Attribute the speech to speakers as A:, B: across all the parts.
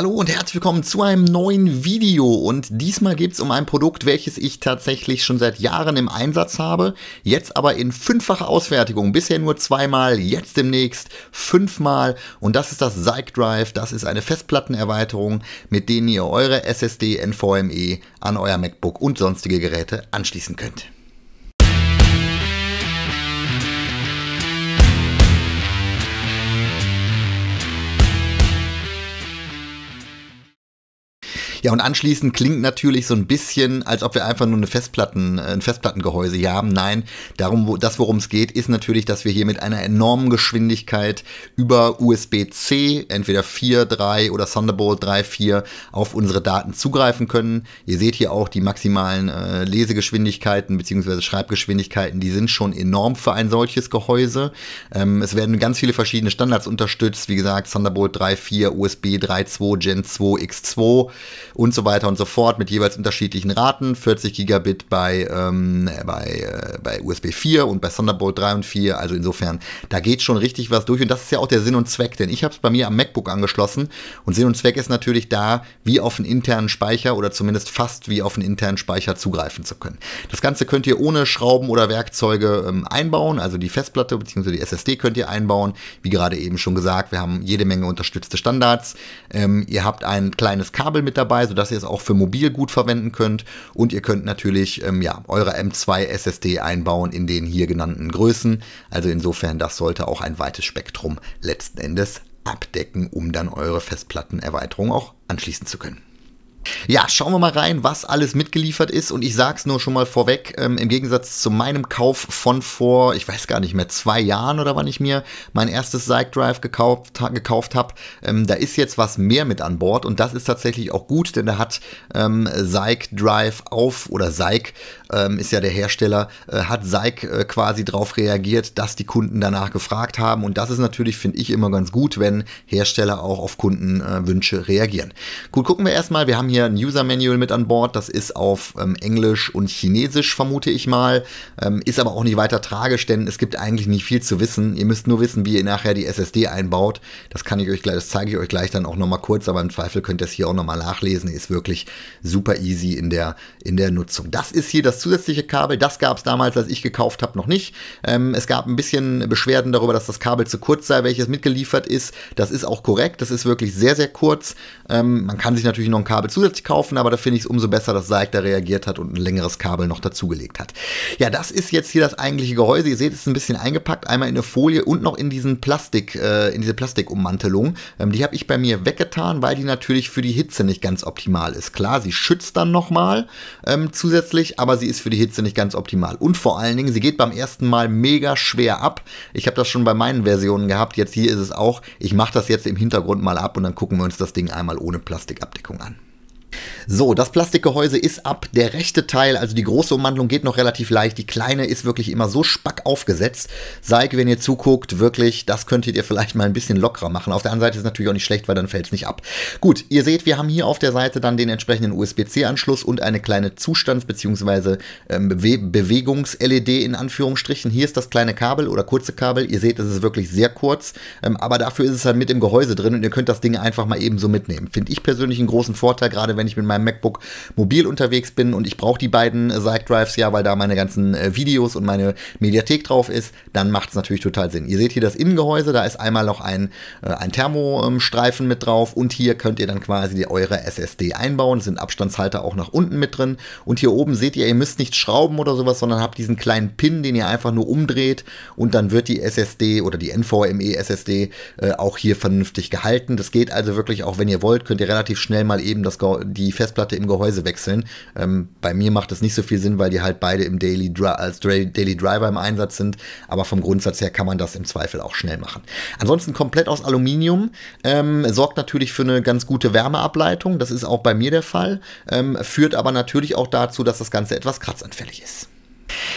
A: Hallo und herzlich willkommen zu einem neuen Video und diesmal geht es um ein Produkt, welches ich tatsächlich schon seit Jahren im Einsatz habe, jetzt aber in fünffacher Auswertigung, bisher nur zweimal, jetzt demnächst fünfmal und das ist das Zyke Drive, das ist eine Festplattenerweiterung, mit denen ihr eure SSD NVMe an euer MacBook und sonstige Geräte anschließen könnt. Ja, und anschließend klingt natürlich so ein bisschen, als ob wir einfach nur eine Festplatten, äh, ein Festplattengehäuse hier haben. Nein, darum, wo, das worum es geht, ist natürlich, dass wir hier mit einer enormen Geschwindigkeit über USB-C, entweder 4, 3 oder Thunderbolt 3, 4, auf unsere Daten zugreifen können. Ihr seht hier auch die maximalen äh, Lesegeschwindigkeiten bzw. Schreibgeschwindigkeiten, die sind schon enorm für ein solches Gehäuse. Ähm, es werden ganz viele verschiedene Standards unterstützt, wie gesagt, Thunderbolt 3, 4, USB 3.2, Gen 2, X2 und so weiter und so fort mit jeweils unterschiedlichen Raten. 40 Gigabit bei, ähm, bei, äh, bei USB 4 und bei Thunderbolt 3 und 4. Also insofern, da geht schon richtig was durch. Und das ist ja auch der Sinn und Zweck, denn ich habe es bei mir am MacBook angeschlossen. Und Sinn und Zweck ist natürlich da, wie auf einen internen Speicher oder zumindest fast wie auf einen internen Speicher zugreifen zu können. Das Ganze könnt ihr ohne Schrauben oder Werkzeuge ähm, einbauen. Also die Festplatte bzw. die SSD könnt ihr einbauen. Wie gerade eben schon gesagt, wir haben jede Menge unterstützte Standards. Ähm, ihr habt ein kleines Kabel mit dabei dabei, sodass ihr es auch für mobil gut verwenden könnt. Und ihr könnt natürlich ähm, ja, eure M2 SSD einbauen in den hier genannten Größen. Also insofern, das sollte auch ein weites Spektrum letzten Endes abdecken, um dann eure Festplattenerweiterung auch anschließen zu können. Ja, schauen wir mal rein, was alles mitgeliefert ist. Und ich sag's nur schon mal vorweg, ähm, im Gegensatz zu meinem Kauf von vor, ich weiß gar nicht mehr, zwei Jahren oder wann ich mir mein erstes Psych Drive gekauft, ha gekauft habe, ähm, da ist jetzt was mehr mit an Bord. Und das ist tatsächlich auch gut, denn da hat ähm, Psych Drive auf, oder Psych ähm, ist ja der Hersteller, äh, hat Psych äh, quasi darauf reagiert, dass die Kunden danach gefragt haben. Und das ist natürlich, finde ich, immer ganz gut, wenn Hersteller auch auf Kundenwünsche äh, reagieren. Gut, gucken wir erstmal. Wir haben haben hier ein User-Manual mit an Bord. Das ist auf ähm, Englisch und Chinesisch, vermute ich mal. Ähm, ist aber auch nicht weiter tragisch, denn es gibt eigentlich nicht viel zu wissen. Ihr müsst nur wissen, wie ihr nachher die SSD einbaut. Das kann ich euch gleich, das zeige ich euch gleich dann auch nochmal kurz, aber im Zweifel könnt ihr es hier auch nochmal nachlesen. Ist wirklich super easy in der, in der Nutzung. Das ist hier das zusätzliche Kabel. Das gab es damals, als ich gekauft habe, noch nicht. Ähm, es gab ein bisschen Beschwerden darüber, dass das Kabel zu kurz sei, welches mitgeliefert ist. Das ist auch korrekt. Das ist wirklich sehr, sehr kurz. Ähm, man kann sich natürlich noch ein Kabel zu zusätzlich kaufen, aber da finde ich es umso besser, dass Seik da reagiert hat und ein längeres Kabel noch dazugelegt hat. Ja, das ist jetzt hier das eigentliche Gehäuse. Ihr seht, es ist ein bisschen eingepackt, einmal in eine Folie und noch in diesen Plastik, äh, in diese Plastikummantelung. Ähm, die habe ich bei mir weggetan, weil die natürlich für die Hitze nicht ganz optimal ist. Klar, sie schützt dann nochmal ähm, zusätzlich, aber sie ist für die Hitze nicht ganz optimal. Und vor allen Dingen, sie geht beim ersten Mal mega schwer ab. Ich habe das schon bei meinen Versionen gehabt, jetzt hier ist es auch. Ich mache das jetzt im Hintergrund mal ab und dann gucken wir uns das Ding einmal ohne Plastikabdeckung an. So, das Plastikgehäuse ist ab. Der rechte Teil, also die große Umwandlung, geht noch relativ leicht. Die kleine ist wirklich immer so spack aufgesetzt. Seid, wenn ihr zuguckt, wirklich, das könntet ihr vielleicht mal ein bisschen lockerer machen. Auf der anderen Seite ist es natürlich auch nicht schlecht, weil dann fällt es nicht ab. Gut, ihr seht, wir haben hier auf der Seite dann den entsprechenden USB-C-Anschluss und eine kleine Zustands- bzw. Ähm, Bewegungs-LED in Anführungsstrichen. Hier ist das kleine Kabel oder kurze Kabel. Ihr seht, es ist wirklich sehr kurz, ähm, aber dafür ist es halt mit im Gehäuse drin und ihr könnt das Ding einfach mal eben so mitnehmen. Finde ich persönlich einen großen Vorteil, gerade wenn ich ich mit meinem MacBook mobil unterwegs bin und ich brauche die beiden Side Drives ja, weil da meine ganzen äh, Videos und meine Mediathek drauf ist, dann macht es natürlich total Sinn. Ihr seht hier das Innengehäuse, da ist einmal noch ein, äh, ein Thermostreifen mit drauf und hier könnt ihr dann quasi eure SSD einbauen. Es sind Abstandshalter auch nach unten mit drin und hier oben seht ihr, ihr müsst nicht schrauben oder sowas, sondern habt diesen kleinen Pin, den ihr einfach nur umdreht und dann wird die SSD oder die NVMe SSD äh, auch hier vernünftig gehalten. Das geht also wirklich auch, wenn ihr wollt, könnt ihr relativ schnell mal eben das, die die Festplatte im Gehäuse wechseln. Ähm, bei mir macht das nicht so viel Sinn, weil die halt beide im Daily als Daily Driver im Einsatz sind. Aber vom Grundsatz her kann man das im Zweifel auch schnell machen. Ansonsten komplett aus Aluminium ähm, sorgt natürlich für eine ganz gute Wärmeableitung. Das ist auch bei mir der Fall. Ähm, führt aber natürlich auch dazu, dass das Ganze etwas kratzanfällig ist.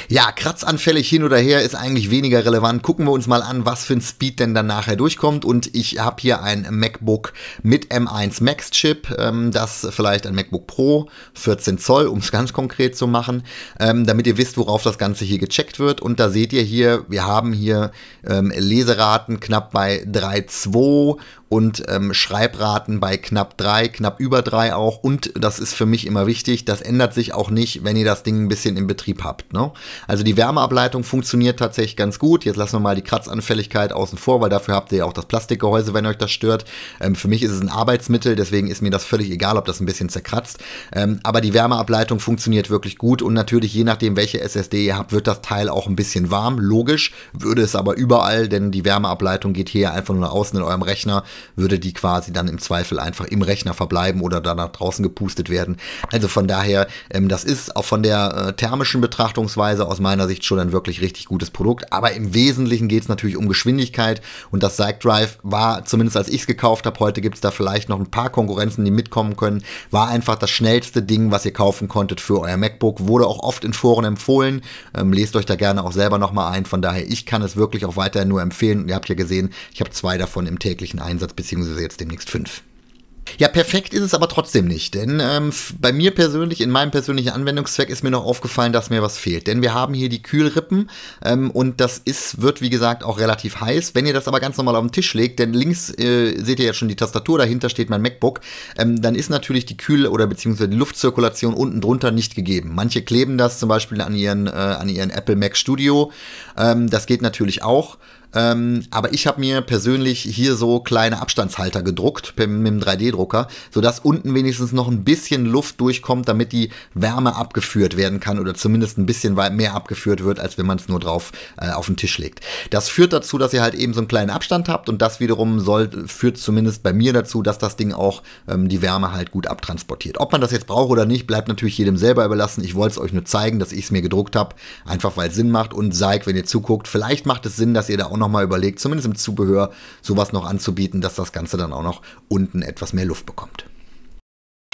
A: Ja, kratzanfällig hin oder her ist eigentlich weniger relevant. Gucken wir uns mal an, was für ein Speed denn dann nachher durchkommt. Und ich habe hier ein MacBook mit M1 Max Chip, ähm, das vielleicht ein MacBook Pro 14 Zoll, um es ganz konkret zu machen, ähm, damit ihr wisst, worauf das Ganze hier gecheckt wird. Und da seht ihr hier, wir haben hier ähm, Leseraten knapp bei 3,2 und ähm, Schreibraten bei knapp 3, knapp über 3 auch. Und das ist für mich immer wichtig, das ändert sich auch nicht, wenn ihr das Ding ein bisschen im Betrieb habt. Ne? Genau. Also die Wärmeableitung funktioniert tatsächlich ganz gut. Jetzt lassen wir mal die Kratzanfälligkeit außen vor, weil dafür habt ihr ja auch das Plastikgehäuse, wenn euch das stört. Ähm, für mich ist es ein Arbeitsmittel, deswegen ist mir das völlig egal, ob das ein bisschen zerkratzt. Ähm, aber die Wärmeableitung funktioniert wirklich gut und natürlich je nachdem, welche SSD ihr habt, wird das Teil auch ein bisschen warm. Logisch, würde es aber überall, denn die Wärmeableitung geht hier einfach nur außen in eurem Rechner, würde die quasi dann im Zweifel einfach im Rechner verbleiben oder dann nach draußen gepustet werden. Also von daher, ähm, das ist auch von der äh, thermischen Betrachtung beziehungsweise aus meiner Sicht schon ein wirklich richtig gutes Produkt. Aber im Wesentlichen geht es natürlich um Geschwindigkeit und das Side Drive war, zumindest als ich es gekauft habe, heute gibt es da vielleicht noch ein paar Konkurrenzen, die mitkommen können, war einfach das schnellste Ding, was ihr kaufen konntet für euer MacBook. Wurde auch oft in Foren empfohlen. Ähm, lest euch da gerne auch selber nochmal ein. Von daher, ich kann es wirklich auch weiterhin nur empfehlen. ihr habt ja gesehen, ich habe zwei davon im täglichen Einsatz, beziehungsweise jetzt demnächst fünf. Ja, perfekt ist es aber trotzdem nicht, denn ähm, bei mir persönlich, in meinem persönlichen Anwendungszweck ist mir noch aufgefallen, dass mir was fehlt. Denn wir haben hier die Kühlrippen ähm, und das ist, wird wie gesagt auch relativ heiß. Wenn ihr das aber ganz normal auf den Tisch legt, denn links äh, seht ihr ja schon die Tastatur, dahinter steht mein MacBook, ähm, dann ist natürlich die Kühl- oder beziehungsweise die Luftzirkulation unten drunter nicht gegeben. Manche kleben das zum Beispiel an ihren, äh, an ihren Apple Mac Studio, Ähm, das geht natürlich auch. Ähm, aber ich habe mir persönlich hier so kleine Abstandshalter gedruckt mit dem 3D-Drucker, sodass unten wenigstens noch ein bisschen Luft durchkommt, damit die Wärme abgeführt werden kann oder zumindest ein bisschen mehr abgeführt wird, als wenn man es nur drauf äh, auf den Tisch legt. Das führt dazu, dass ihr halt eben so einen kleinen Abstand habt und das wiederum soll, führt zumindest bei mir dazu, dass das Ding auch ähm, die Wärme halt gut abtransportiert. Ob man das jetzt braucht oder nicht, bleibt natürlich jedem selber überlassen. Ich wollte es euch nur zeigen, dass ich es mir gedruckt habe, einfach weil es Sinn macht und zeigt, wenn ihr zuguckt, vielleicht macht es Sinn, dass ihr da auch noch nochmal überlegt, zumindest im Zubehör sowas noch anzubieten, dass das Ganze dann auch noch unten etwas mehr Luft bekommt.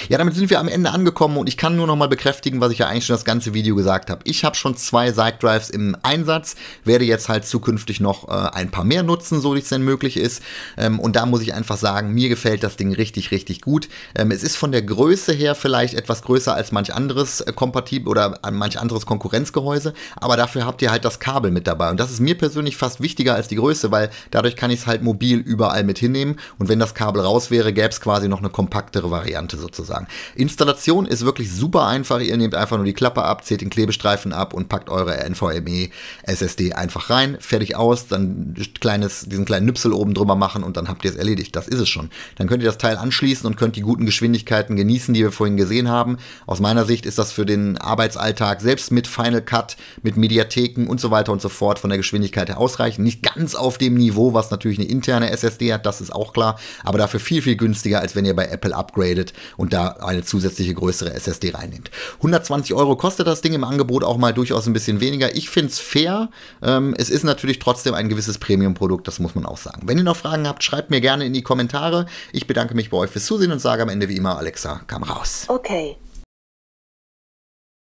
A: Ja, damit sind wir am Ende angekommen und ich kann nur nochmal bekräftigen, was ich ja eigentlich schon das ganze Video gesagt habe. Ich habe schon zwei Side Drives im Einsatz, werde jetzt halt zukünftig noch äh, ein paar mehr nutzen, so wie es denn möglich ist. Ähm, und da muss ich einfach sagen, mir gefällt das Ding richtig, richtig gut. Ähm, es ist von der Größe her vielleicht etwas größer als manch anderes äh, kompatibel oder manch anderes Konkurrenzgehäuse, aber dafür habt ihr halt das Kabel mit dabei. Und das ist mir persönlich fast wichtiger als die Größe, weil dadurch kann ich es halt mobil überall mit hinnehmen. Und wenn das Kabel raus wäre, gäbe es quasi noch eine kompaktere Variante sozusagen sagen. Installation ist wirklich super einfach. Ihr nehmt einfach nur die Klappe ab, zählt den Klebestreifen ab und packt eure NVMe SSD einfach rein, fertig aus, dann kleines, diesen kleinen Nüpsel oben drüber machen und dann habt ihr es erledigt. Das ist es schon. Dann könnt ihr das Teil anschließen und könnt die guten Geschwindigkeiten genießen, die wir vorhin gesehen haben. Aus meiner Sicht ist das für den Arbeitsalltag selbst mit Final Cut, mit Mediatheken und so weiter und so fort von der Geschwindigkeit her ausreichend. Nicht ganz auf dem Niveau, was natürlich eine interne SSD hat, das ist auch klar, aber dafür viel, viel günstiger, als wenn ihr bei Apple upgradet und da eine zusätzliche größere SSD reinnimmt. 120 Euro kostet das Ding im Angebot auch mal durchaus ein bisschen weniger. Ich finde es fair. Ähm, es ist natürlich trotzdem ein gewisses Premium-Produkt, das muss man auch sagen. Wenn ihr noch Fragen habt, schreibt mir gerne in die Kommentare. Ich bedanke mich bei euch fürs Zusehen und sage am Ende wie immer, Alexa, kam raus. Okay.